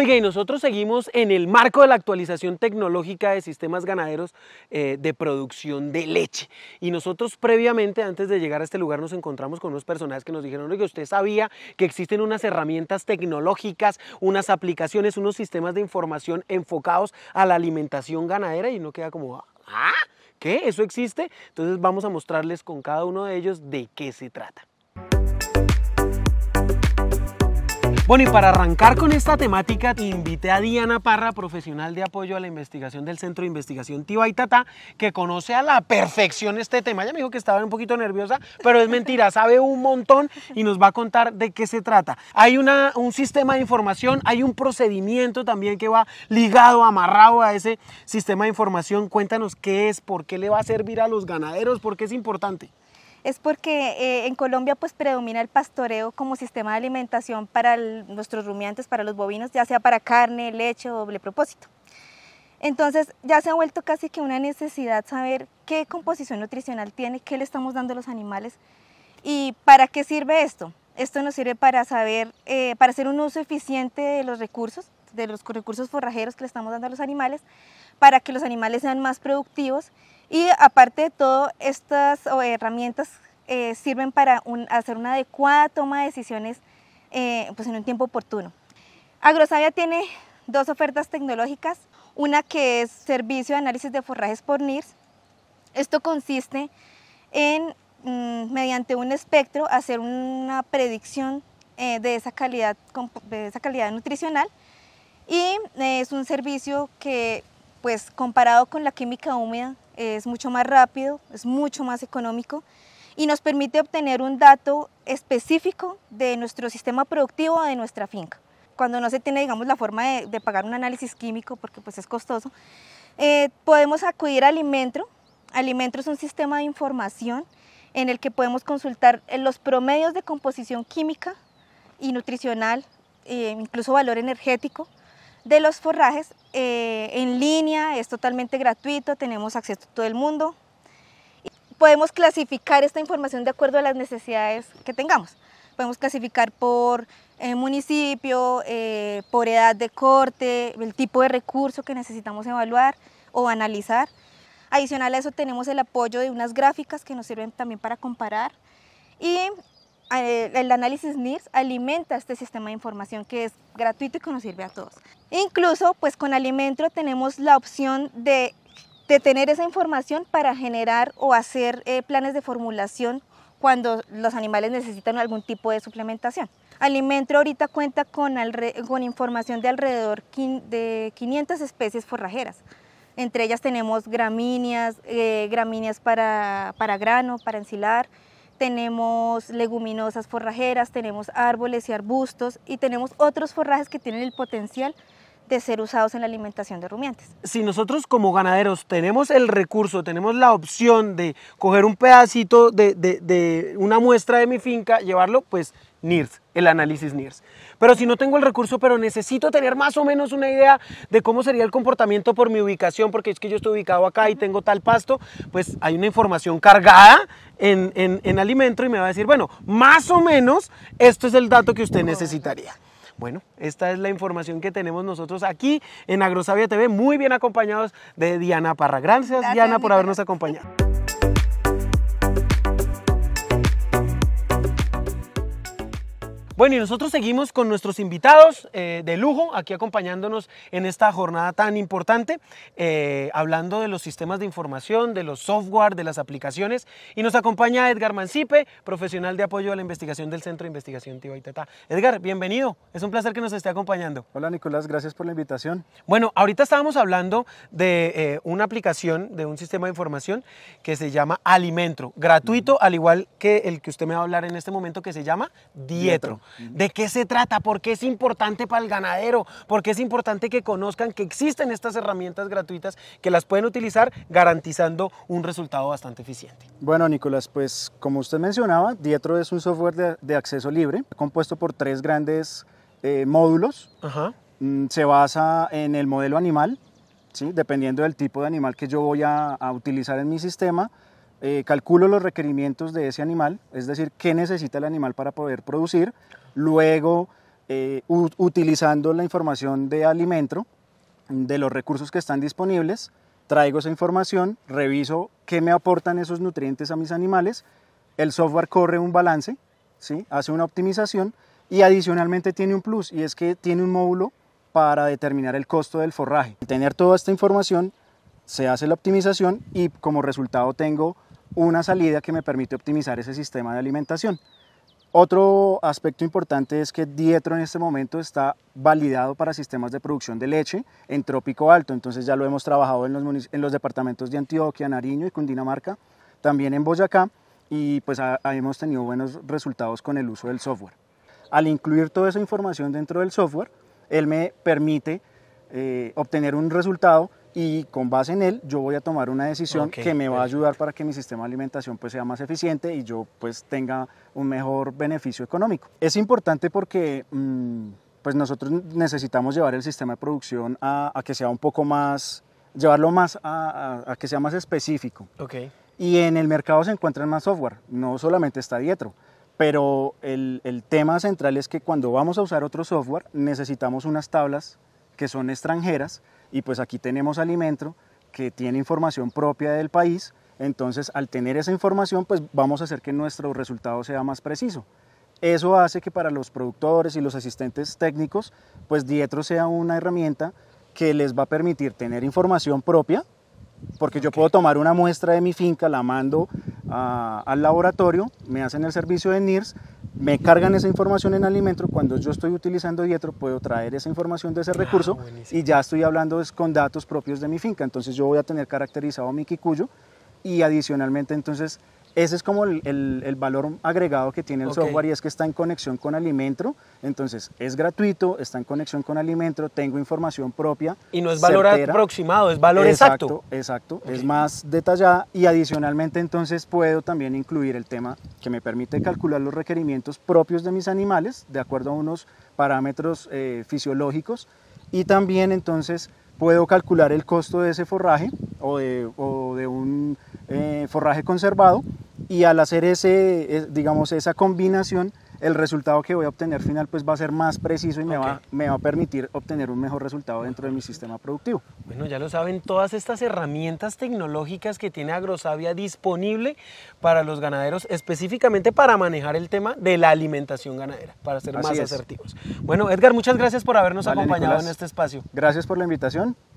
Oiga, y nosotros seguimos en el marco de la actualización tecnológica de sistemas ganaderos eh, de producción de leche. Y nosotros previamente, antes de llegar a este lugar, nos encontramos con unos personajes que nos dijeron, oiga, usted sabía que existen unas herramientas tecnológicas, unas aplicaciones, unos sistemas de información enfocados a la alimentación ganadera y no queda como, ah, ¿qué? ¿Eso existe? Entonces vamos a mostrarles con cada uno de ellos de qué se trata. Bueno, y para arrancar con esta temática, te invité a Diana Parra, profesional de apoyo a la investigación del Centro de Investigación Tata, que conoce a la perfección este tema. Ella me dijo que estaba un poquito nerviosa, pero es mentira, sabe un montón y nos va a contar de qué se trata. Hay un sistema de información, hay un procedimiento también que va ligado, amarrado a ese sistema de información. Cuéntanos qué es, por qué le va a servir a los ganaderos, por qué es importante es porque eh, en Colombia pues predomina el pastoreo como sistema de alimentación para nuestros rumiantes, para los bovinos, ya sea para carne, leche o doble propósito. Entonces ya se ha vuelto casi que una necesidad saber qué composición nutricional tiene, qué le estamos dando a los animales y para qué sirve esto. Esto nos sirve para saber, eh, para hacer un uso eficiente de los recursos, de los recursos forrajeros que le estamos dando a los animales, para que los animales sean más productivos y aparte de todo, estas herramientas eh, sirven para hacer una adecuada toma de decisiones eh, pues en un tiempo oportuno. Agrosavia tiene dos ofertas tecnológicas, una que es servicio de análisis de forrajes por NIRS. Esto consiste en, mm, mediante un espectro, hacer una predicción eh, de, esa calidad, de esa calidad nutricional y es un servicio que, pues comparado con la química húmeda, es mucho más rápido, es mucho más económico y nos permite obtener un dato específico de nuestro sistema productivo de nuestra finca. Cuando no se tiene, digamos, la forma de, pagar un análisis químico, porque pues es costoso, eh, podemos acudir a Alimentro. Alimentro es un sistema de información en el que podemos consultar eh, los promedios de composición química y nutricional, eh, incluso valor energético de los forrajes eh, en línea, es totalmente gratuito, tenemos acceso a todo el mundo. Podemos clasificar esta información de acuerdo a las necesidades que tengamos. Podemos clasificar por eh, municipio, eh, por edad de corte, el tipo de recurso que necesitamos evaluar o analizar. Adicional a eso tenemos el apoyo de unas gráficas que nos sirven también para comparar y el análisis NIRS alimenta este sistema de información que es gratuito y que nos sirve a todos. Incluso pues con Alimentro tenemos la opción de, tener esa información para generar o hacer eh, planes de formulación cuando los animales necesitan algún tipo de suplementación. Alimentro ahorita cuenta con, información de alrededor de 500 especies forrajeras. Entre ellas tenemos gramíneas, eh, gramíneas para, para grano, para ensilar, tenemos leguminosas forrajeras, tenemos árboles y arbustos y tenemos otros forrajes que tienen el potencial de ser usados en la alimentación de rumiantes. Si nosotros como ganaderos tenemos el recurso, tenemos la opción de coger un pedacito de, una muestra de mi finca, llevarlo, pues NIRS, el análisis NIRS. Pero si no tengo el recurso, pero necesito tener más o menos una idea de cómo sería el comportamiento por mi ubicación, porque es que yo estoy ubicado acá y tengo tal pasto, pues hay una información cargada en, en alimento y me va a decir, bueno, más o menos esto es el dato que usted necesitaría. Bueno, esta es la información que tenemos nosotros aquí en Agrosavia TV, muy bien acompañados de Diana Parra. Gracias, Diana, por habernos acompañado. Bueno, y nosotros seguimos con nuestros invitados eh, de lujo, aquí acompañándonos en esta jornada tan importante, eh, hablando de los sistemas de información, de los software, de las aplicaciones. Y nos acompaña Edgar Mancipe, profesional de apoyo a la investigación del Centro de Investigación Tibaitata. Edgar, bienvenido. Es un placer que nos esté acompañando. Hola Nicolás, gracias por la invitación. Bueno, ahorita estábamos hablando de eh, una aplicación, de un sistema de información que se llama Alimento, gratuito, al igual que el que usted me va a hablar en este momento, que se llama Dietro. ¿De qué se trata? ¿Por qué es importante para el ganadero? ¿Por qué es importante que conozcan que existen estas herramientas gratuitas que las pueden utilizar garantizando un resultado bastante eficiente? Bueno, Nicolás, pues como usted mencionaba, Dietro es un software de, acceso libre compuesto por tres grandes eh, módulos. Mm, se basa en el modelo animal, ¿sí? dependiendo del tipo de animal que yo voy a, utilizar en mi sistema. Eh, calculo los requerimientos de ese animal, es decir, qué necesita el animal para poder producir. Luego, eh, utilizando la información de alimento, de los recursos que están disponibles, traigo esa información, reviso qué me aportan esos nutrientes a mis animales, el software corre un balance, ¿sí? hace una optimización y adicionalmente tiene un plus y es que tiene un módulo para determinar el costo del forraje. Al tener toda esta información, se hace la optimización y como resultado tengo una salida que me permite optimizar ese sistema de alimentación. Otro aspecto importante es que Dietro en este momento está validado para sistemas de producción de leche en trópico alto, entonces ya lo hemos trabajado en los, departamentos de Antioquia, Nariño y Cundinamarca, también en Boyacá y pues hemos tenido buenos resultados con el uso del software. Al incluir toda esa información dentro del software, él me permite eh, obtener un resultado y con base en él yo voy a tomar una decisión que me va a ayudar para que mi sistema de alimentación pues sea más eficiente y yo pues tenga un mejor beneficio económico. Es importante porque mm, pues nosotros necesitamos llevar el sistema de producción a, que sea un poco más, llevarlo más a, que sea más específico. Y en el mercado se encuentran más software, no solamente está Dietro pero el, el, tema central es que cuando vamos a usar otro software necesitamos unas tablas que son extranjeras y pues aquí tenemos Alimento que tiene información propia del país, entonces al tener esa información pues vamos a hacer que nuestro resultado sea más preciso. Eso hace que para los productores y los asistentes técnicos pues Dietro sea una herramienta que les va a permitir tener información propia, porque yo puedo tomar una muestra de mi finca, la mando ah, al laboratorio, me hacen el servicio de NIRS me cargan esa información en Alimentro, cuando yo estoy utilizando Dietro puedo traer esa información de ese ah, recurso y ya estoy hablando con datos propios de mi finca, entonces yo voy a tener caracterizado mi Kikuyo y adicionalmente entonces ese es como el, valor agregado que tiene el software y es que está en conexión con Alimento. Entonces, es gratuito, está en conexión con Alimento, tengo información propia. Y no es valor aproximado, es valor exacto. Exacto, es más detallada y adicionalmente entonces puedo también incluir el tema que me permite calcular los requerimientos propios de mis animales de acuerdo a unos parámetros eh, fisiológicos y también entonces puedo calcular el costo de ese forraje o de, un eh, forraje conservado y al hacer ese, digamos, esa combinación el resultado que voy a obtener final pues va a ser más preciso y me, va, me va a permitir obtener un mejor resultado dentro de mi sistema productivo. Bueno, ya lo saben, todas estas herramientas tecnológicas que tiene Agrosavia disponible para los ganaderos, específicamente para manejar el tema de la alimentación ganadera, para ser más asertivos. Bueno, Edgar, muchas gracias por habernos acompañado en este espacio. Gracias por la invitación.